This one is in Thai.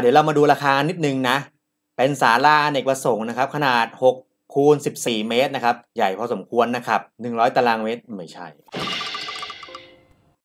เดี๋ยวเรามาดูราคานิดนึงนะ เป็นศาลาเอกประสงค์นะครับ ขนาด 6 คูณ 14 เมตรนะครับ ใหญ่พอสมควรนะครับ 100 ตารางเมตร ไม่ใช่